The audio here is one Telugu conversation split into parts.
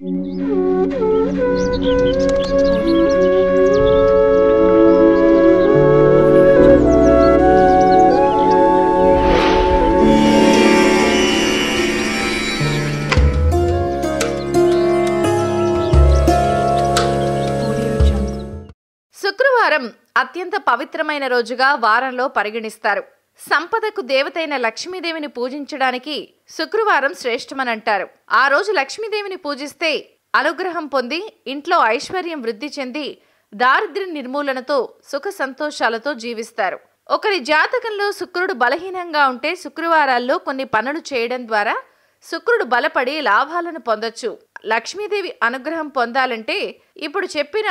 శుక్రవారం అత్యంత పవిత్రమైన రోజుగా వారంలో పరిగణిస్తారు సంపదకు దేవతైన లక్ష్మీదేవిని పూజించడానికి శుక్రవారం శ్రేష్టమనంటారు ఆ రోజు లక్ష్మీదేవిని పూజిస్తే అనుగ్రహం పొంది ఇంట్లో ఐశ్వర్యం వృద్ధి చెంది దారిద్ర్య నిర్మూలనతో సుఖ సంతోషాలతో జీవిస్తారు ఒకరి జాతకంలో శుక్రుడు బలహీనంగా ఉంటే శుక్రవారాల్లో కొన్ని పనులు చేయడం ద్వారా శుక్రుడు బలపడి లాభాలను పొందొచ్చు లక్ష్మీదేవి అనుగ్రహం పొందాలంటే ఇప్పుడు చెప్పిన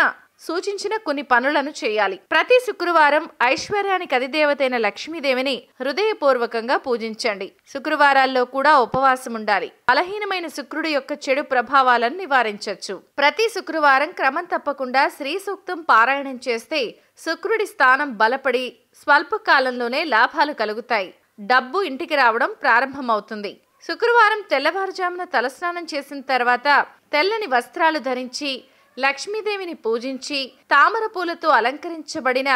సూచించిన కొన్ని పనులను చేయాలి ప్రతి శుక్రవారం ఐశ్వర్యానికి అధిదేవతైన లక్ష్మీదేవిని హృదయపూర్వకంగా పూజించండి శుక్రవారాల్లో కూడా ఉపవాసం ఉండాలి బలహీనమైన శుక్రుడి యొక్క చెడు ప్రభావాలను నివారించవచ్చు ప్రతి శుక్రవారం క్రమం తప్పకుండా శ్రీ సూక్తం పారాయణం చేస్తే శుక్రుడి స్థానం బలపడి స్వల్ప కాలంలోనే లాభాలు కలుగుతాయి డబ్బు ఇంటికి రావడం ప్రారంభమవుతుంది శుక్రవారం తెల్లవారుజామున తలస్నానం చేసిన తర్వాత తెల్లని వస్త్రాలు ధరించి లక్ష్మీదేవిని పూజించి తామర పూలతో అలంకరించబడిన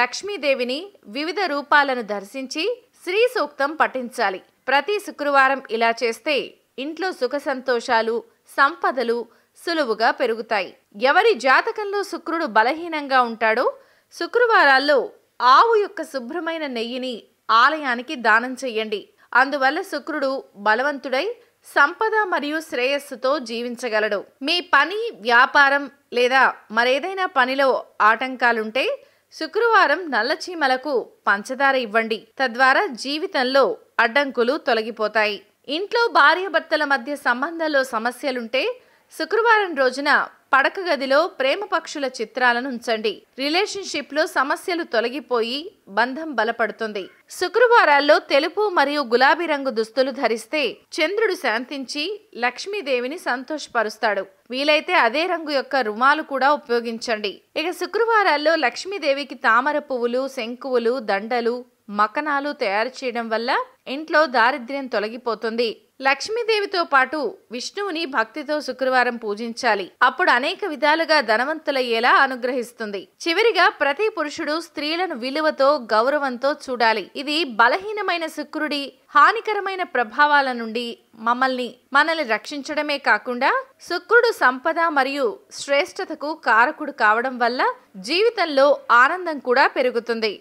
లక్ష్మీదేవిని వివిధ రూపాలను దర్శించి శ్రీ సూక్తం పఠించాలి ప్రతి శుక్రవారం ఇలా చేస్తే ఇంట్లో సుఖ సంతోషాలు సంపదలు సులువుగా పెరుగుతాయి ఎవరి జాతకంలో శుక్రుడు బలహీనంగా ఉంటాడో శుక్రవారాల్లో ఆవు యొక్క శుభ్రమైన నెయ్యిని ఆలయానికి దానం చెయ్యండి అందువల్ల శుక్రుడు బలవంతుడై సంపద మరియు శ్రేయస్సుతో జీవించగలడు మీ పని వ్యాపారం లేదా మరేదైనా పనిలో ఆటంకాలుంటే శుక్రవారం నల్లచీమలకు పంచదార ఇవ్వండి తద్వారా జీవితంలో అడ్డంకులు తొలగిపోతాయి ఇంట్లో భార్యాభర్తల మధ్య సంబంధంలో సమస్యలుంటే శుక్రవారం రోజున పడక గదిలో ప్రేమ పక్షుల చిత్రాలను ఉంచండి రిలేషన్షిప్లో సమస్యలు తొలగిపోయి బంధం బలపడుతుంది శుక్రవారాల్లో తెలుపు మరియు గులాబీ రంగు దుస్తులు ధరిస్తే చంద్రుడు శాంతించి లక్ష్మీదేవిని సంతోషపరుస్తాడు వీలైతే అదే రంగు యొక్క రుమాలు కూడా ఉపయోగించండి ఇక శుక్రవారాల్లో లక్ష్మీదేవికి తామర పువ్వులు శంకువులు దండలు మకనాలు తయారు చేయడం వల్ల ఇంట్లో దారిద్ర్యం తొలగిపోతుంది లక్ష్మీదేవితో పాటు విష్ణువుని భక్తితో శుక్రవారం పూజించాలి అప్పుడు అనేక విధాలుగా ధనవంతులయ్యేలా అనుగ్రహిస్తుంది చివరిగా ప్రతి పురుషుడు స్త్రీలను విలువతో గౌరవంతో చూడాలి ఇది బలహీనమైన శుక్రుడి హానికరమైన ప్రభావాల నుండి మమ్మల్ని మనల్ని రక్షించడమే కాకుండా శుక్రుడు సంపద మరియు శ్రేష్టతకు కారకుడు కావడం వల్ల జీవితంలో ఆనందం కూడా పెరుగుతుంది